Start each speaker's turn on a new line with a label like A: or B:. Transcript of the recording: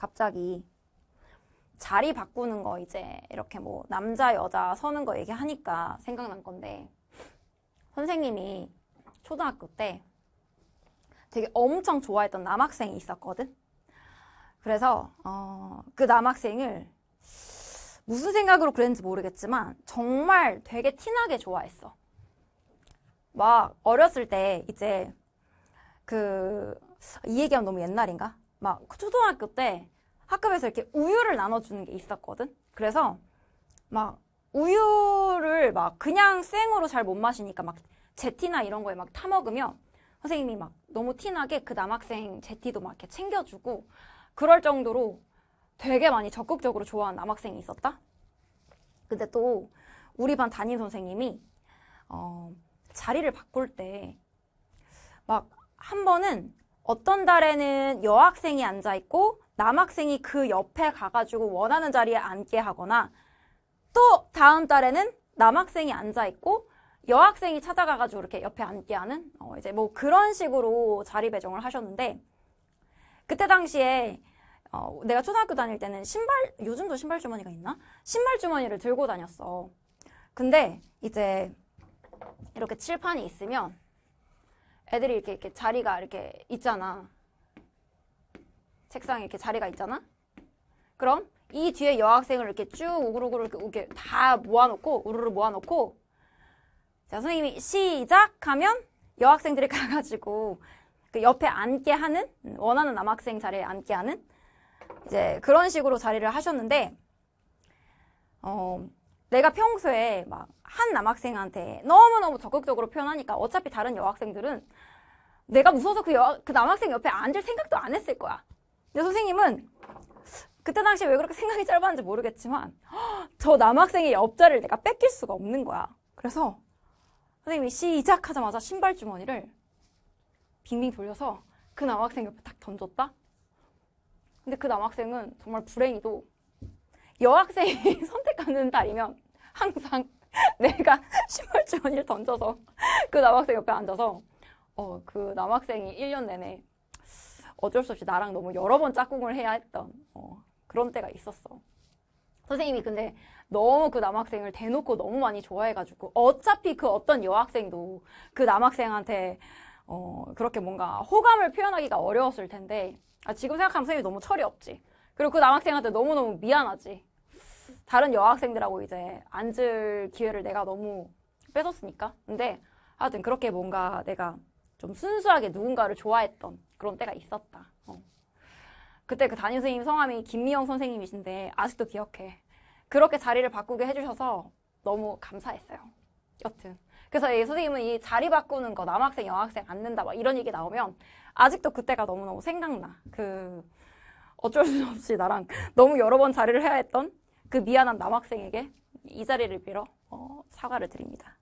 A: 갑자기 자리 바꾸는 거 이제 이렇게 뭐 남자 여자 서는 거 얘기하니까 생각난 건데 선생님이 초등학교 때 되게 엄청 좋아했던 남학생이 있었거든. 그래서 어, 그 남학생을 무슨 생각으로 그랬는지 모르겠지만 정말 되게 티나게 좋아했어. 막 어렸을 때 이제 그 이 얘기하면 너무 옛날인가? 막 초등학교 때 학급에서 이렇게 우유를 나눠주는 게 있었거든. 그래서 막 우유를 막 그냥 생으로 잘 못 마시니까 막 제티나 이런 거에 막 타먹으면 선생님이 막 너무 티나게 그 남학생 제티도 막 이렇게 챙겨주고 그럴 정도로 되게 많이 적극적으로 좋아하는 남학생이 있었다. 근데 또 우리 반 담임 선생님이 어, 자리를 바꿀 때 막 한 번은 어떤 달에는 여학생이 앉아있고 남학생이 그 옆에 가가지고 원하는 자리에 앉게 하거나 또 다음 달에는 남학생이 앉아있고 여학생이 찾아가가지고 이렇게 옆에 앉게 하는 어 이제 뭐 그런 식으로 자리 배정을 하셨는데 그때 당시에 어 내가 초등학교 다닐 때는 신발 요즘도 신발 주머니가 있나 신발 주머니를 들고 다녔어 근데 이제 이렇게 칠판이 있으면 애들이 이렇게, 이렇게 자리가 이렇게 있잖아. 책상에 이렇게 자리가 있잖아. 그럼 이 뒤에 여학생을 이렇게 쭉 우글우글 이렇게 다 모아놓고 우르르 모아놓고 자 선생님이 시작하면 여학생들이 가가지고 그 옆에 앉게 하는 원하는 남학생 자리에 앉게 하는 이제 그런 식으로 자리를 하셨는데 어 내가 평소에 막 한 남학생한테 너무너무 적극적으로 표현하니까 어차피 다른 여학생들은 내가 무서워서 그, 여, 그 남학생 옆에 앉을 생각도 안 했을 거야. 근데 선생님은 그때 당시에 왜 그렇게 생각이 짧았는지 모르겠지만 저 남학생의 옆자를 내가 뺏길 수가 없는 거야. 그래서 선생님이 시작하자마자 신발 주머니를 빙빙 돌려서 그 남학생 옆에 딱 던졌다? 근데 그 남학생은 정말 불행히도 여학생이 선택하는 달이면 항상 내가 심월주 원일 던져서 그 남학생 옆에 앉아서 어, 그 남학생이 1년 내내 어쩔 수 없이 나랑 너무 여러 번 짝꿍을 해야 했던 어, 그런 때가 있었어. 선생님이 근데 너무 그 남학생을 대놓고 너무 많이 좋아해가지고 어차피 그 어떤 여학생도 그 남학생한테 어, 그렇게 뭔가 호감을 표현하기가 어려웠을 텐데 아, 지금 생각하면 선생님이 너무 철이 없지. 그리고 그 남학생한테 너무너무 미안하지. 다른 여학생들하고 이제 앉을 기회를 내가 너무 뺏었으니까. 근데 하여튼 그렇게 뭔가 내가 좀 순수하게 누군가를 좋아했던 그런 때가 있었다. 어. 그때 그 담임 선생님 성함이 김미영 선생님이신데 아직도 기억해. 그렇게 자리를 바꾸게 해주셔서 너무 감사했어요. 여튼. 그래서 이 선생님은 이 자리 바꾸는 거 남학생 여학생 앉는다 막 이런 얘기 나오면 아직도 그때가 너무너무 생각나. 그 어쩔 수 없이 나랑 너무 여러 번 자리를 해야 했던 그 미안한 남학생에게 이 자리를 빌어 어, 사과를 드립니다.